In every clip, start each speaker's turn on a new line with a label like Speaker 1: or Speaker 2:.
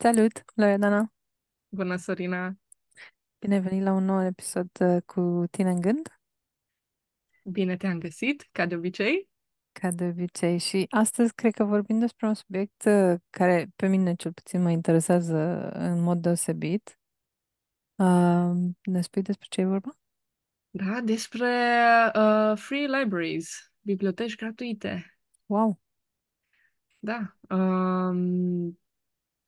Speaker 1: Salut, Loredana!
Speaker 2: Bună, Sorina!
Speaker 1: Bine ai venit la un nou episod uh, cu tine în gând,
Speaker 2: Bine te-am găsit, ca de obicei.
Speaker 1: ca de obicei. Și astăzi cred că vorbim despre un subiect uh, care pe mine cel puțin mă interesează în mod deosebit. Uh, Ne spui
Speaker 2: despre ce e vorba? Da, despre uh, free libraries, biblioteci gratuite. Wow! Da. Um,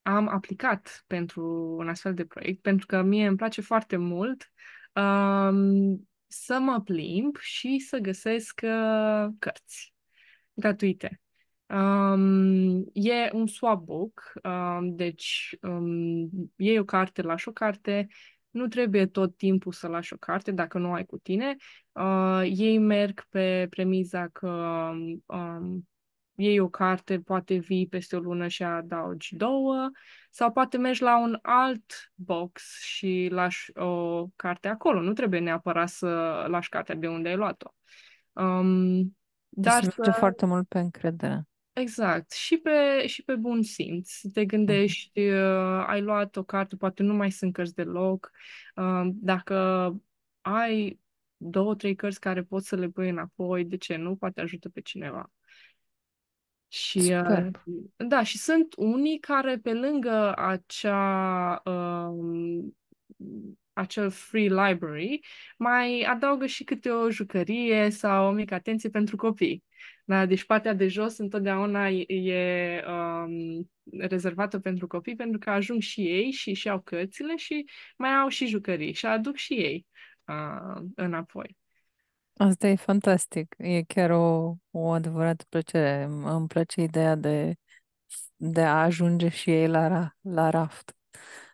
Speaker 2: am aplicat pentru un astfel de proiect, pentru că mie îmi place foarte mult um, să mă plimb și să găsesc uh, cărți gratuite. Um, e un swap book, um, deci um, iei o carte, lași o carte, nu trebuie tot timpul să lași o carte dacă nu ai cu tine. Uh, ei merg pe premiza că um, iei o carte, poate vii peste o lună și adaugi două, sau poate mergi la un alt box și lași o carte acolo. Nu trebuie neapărat să lași cartea de unde ai luat-o. Um, dar să... foarte
Speaker 1: mult pe încredere.
Speaker 2: Exact. Și pe, și pe bun simț. Te mhm. gândești, uh, ai luat o carte, poate nu mai sunt cărți deloc. Uh, dacă ai două, trei cărți care poți să le pui înapoi, de ce nu? Poate ajută pe cineva. Și, uh, da, și sunt unii care pe lângă acea, um, acel free library mai adaugă și câte o jucărie sau o mică atenție pentru copii. Da, deci partea de jos întotdeauna e um, rezervată pentru copii pentru că ajung și ei și și au cărțile și mai au și jucării și aduc și ei uh, înapoi.
Speaker 1: Asta e fantastic. E chiar o, o adevărată plăcere. Îmi place ideea de, de a ajunge și ei la, ra, la raft.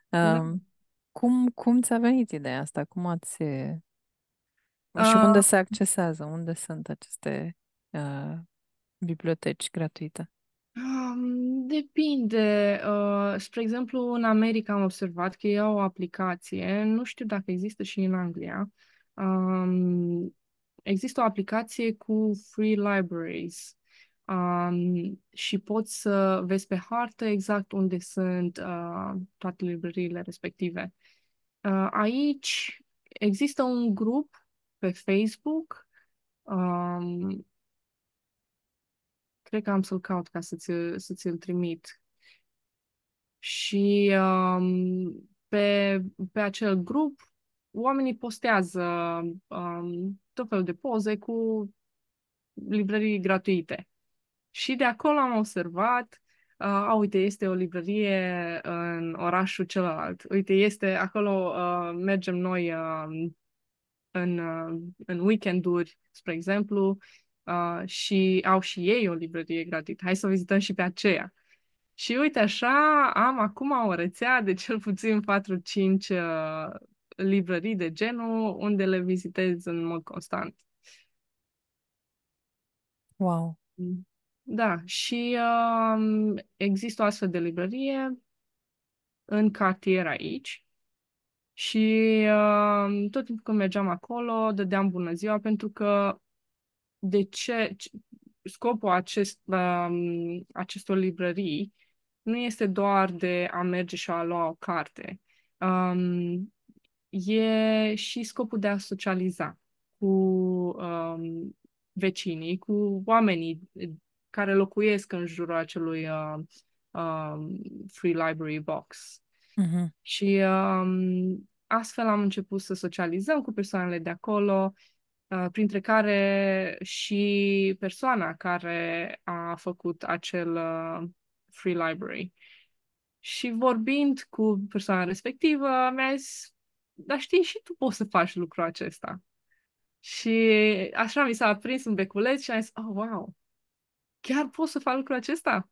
Speaker 1: Da. Um, cum, cum ți-a venit ideea asta? Cum ați... Uh, și unde ah. se accesează? Unde sunt aceste uh, biblioteci gratuite?
Speaker 2: depinde. Uh, spre exemplu, în America am observat că ei au o aplicație, nu știu dacă există și în Anglia, există o aplicație cu Free Libraries um, și poți să vezi pe hartă exact unde sunt uh, toate librăriile respective. Uh, aici există un grup pe Facebook. Um, cred că am să-l caut ca să-ți, să ți-l trimit. Și um, pe, pe acel grup oamenii postează um, tot felul de poze cu librării gratuite. Și de acolo am observat, uh, a, uite, este o librărie în orașul celălalt. Uite, este acolo, uh, mergem noi uh, în, uh, în weekenduri, spre exemplu, uh, și au și ei o librărie gratuită. Hai să o vizităm și pe aceea. Și uite așa, am acum o rețea de cel puțin 4-5 uh, librării de genul, unde le vizitez în mod constant. Wow! Da, și um, există o astfel de librărie în cartier aici și um, tot timpul când mergeam acolo, dădeam bună ziua pentru că de ce scopul acest, um, acestor librării nu este doar de a merge și a lua o carte. Um, e și scopul de a socializa cu um, vecinii, cu oamenii care locuiesc în jurul acelui uh, um, Free Library Box. Uh-huh. Și um, astfel am început să socializăm cu persoanele de acolo, uh, printre care și persoana care a făcut acel uh, Free Library. Și vorbind cu persoana respectivă, mi-a zis, dar știi, și tu poți să faci lucrul acesta. Și așa mi s-a aprins în beculeț și am zis, oh, wow, chiar pot să fac lucrul acesta?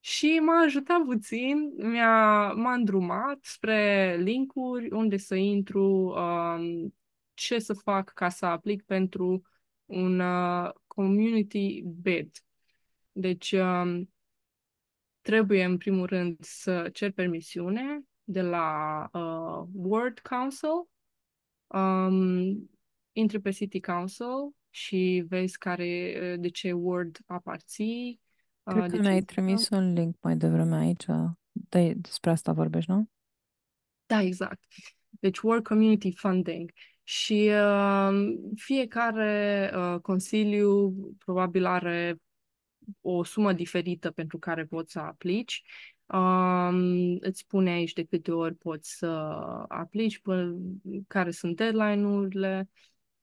Speaker 2: Și m-a ajutat puțin, mi-a, m-a îndrumat spre linkuri, unde să intru, um, ce să fac ca să aplic pentru un uh, community bed. Deci, um, trebuie în primul rând să cer permisiune, de la uh, World Council, um, intri pe City Council și vezi care, uh, de ce Word aparții. Uh, Cred uh, că mi-ai trimis
Speaker 1: un link mai devreme aici. De, despre asta vorbești, nu?
Speaker 2: Da, exact. Deci World Community Funding. Și uh, fiecare uh, consiliu probabil are o sumă diferită pentru care poți să aplici Um, îți spune aici de câte ori poți să aplici, pe care sunt deadline-urile,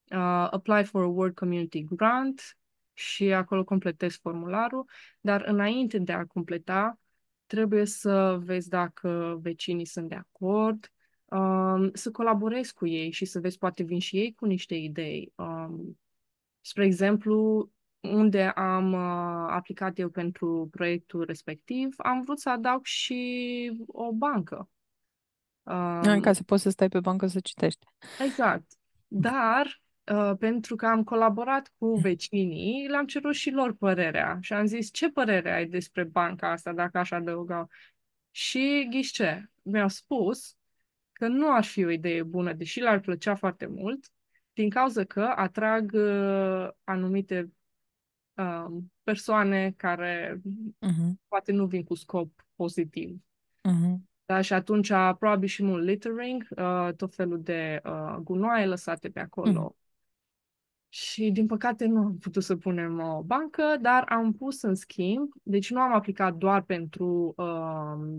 Speaker 2: uh, apply for a world community grant și acolo completezi formularul, dar înainte de a completa, trebuie să vezi dacă vecinii sunt de acord, um, să colaborezi cu ei și să vezi, poate vin și ei cu niște idei. Um, spre exemplu, unde am uh, aplicat eu pentru proiectul respectiv, am vrut să adaug și o bancă. în um, ca să
Speaker 1: poți să stai pe bancă să citești.
Speaker 2: Exact. Dar uh, pentru că am colaborat cu vecinii, le-am cerut și lor părerea și am zis ce părere ai despre banca asta, dacă aș adăuga. Și ghișe, mi-au spus că nu ar fi o idee bună, deși le-ar plăcea foarte mult, din cauza că atrag uh, anumite Um, persoane care uh-huh. poate nu vin cu scop pozitiv. Uh-huh. Da, și atunci probabil și mult littering, uh, tot felul de uh, gunoaie lăsate pe acolo. Uh-huh. Și din păcate nu am putut să punem o bancă, dar am pus în schimb, deci nu am aplicat doar pentru uh,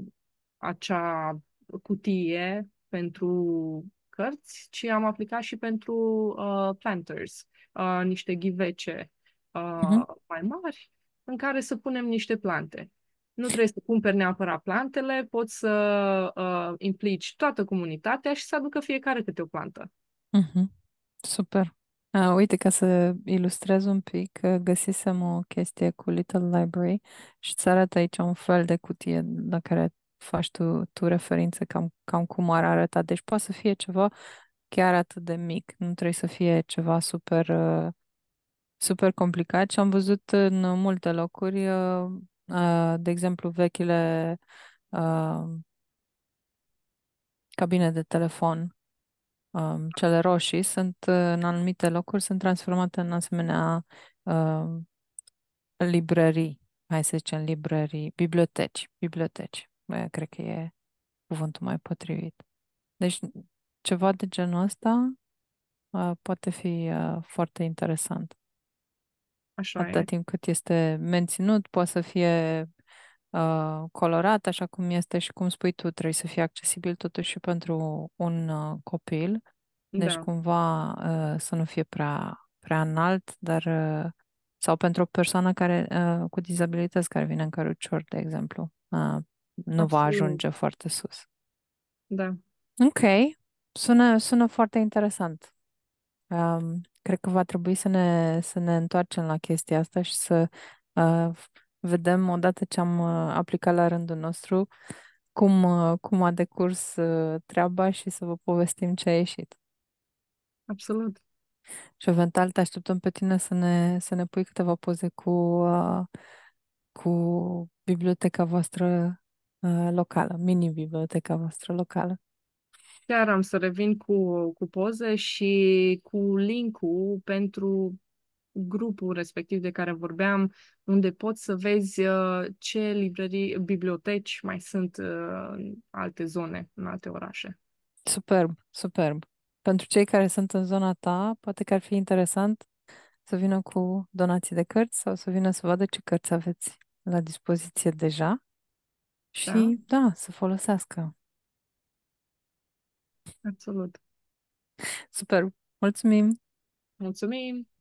Speaker 2: acea cutie pentru cărți, ci am aplicat și pentru uh, planters, uh, niște ghivece Mm-hmm. uh, uh-huh. mai mari în care să punem niște plante. Nu trebuie să cumperi neapărat plantele, poți să uh, implici toată comunitatea și să aducă fiecare câte o plantă.
Speaker 1: Uh-huh. Super. A, uh, uite, ca să ilustrez un pic, uh, găsisem o chestie cu Little Library și îți arată aici un fel de cutie la care faci tu, tu referință cam, cam cum ar arăta. Deci poate să fie ceva chiar atât de mic, nu trebuie să fie ceva super uh, super complicat și am văzut în multe locuri, uh, uh, de exemplu, vechile uh, cabine de telefon, um, cele roșii, sunt în anumite locuri, sunt transformate în asemenea librării, hai să zicem librării, biblioteci, biblioteci, cred că e cuvântul mai potrivit. Deci ceva de genul ăsta poate fi foarte interesant. Așa Atâta e. timp cât este menținut, poate să fie uh, colorat, așa cum este și cum spui tu, trebuie să fie accesibil totuși și pentru un uh, copil. Deci da. cumva uh, să nu fie prea, prea înalt, dar uh, sau pentru o persoană care uh, cu dizabilități care vine în cărucior, de exemplu, uh, nu Absolut. va ajunge foarte sus. Da. Ok. Sună, sună foarte interesant. Um, Cred că va trebui să ne, să ne întoarcem la chestia asta și să uh, vedem, odată ce am uh, aplicat la rândul nostru, cum, uh, cum a decurs uh, treaba și să vă povestim ce a ieșit. Absolut. Și eventual te așteptăm pe tine să ne, să ne pui câteva poze cu, uh, cu biblioteca voastră uh, locală, mini-biblioteca voastră locală.
Speaker 2: Chiar am să revin cu, cu poze și cu link-ul pentru grupul respectiv de care vorbeam, unde poți să vezi uh, ce librării, biblioteci mai sunt uh, în alte zone, în alte orașe.
Speaker 1: Superb, superb. Pentru cei care sunt în zona ta, poate că ar fi interesant să vină cu donații de cărți sau să vină să vadă ce cărți aveți la dispoziție deja da. și, da, da să folosească. Absolut. Super.
Speaker 2: Mulțumim! Mulțumim!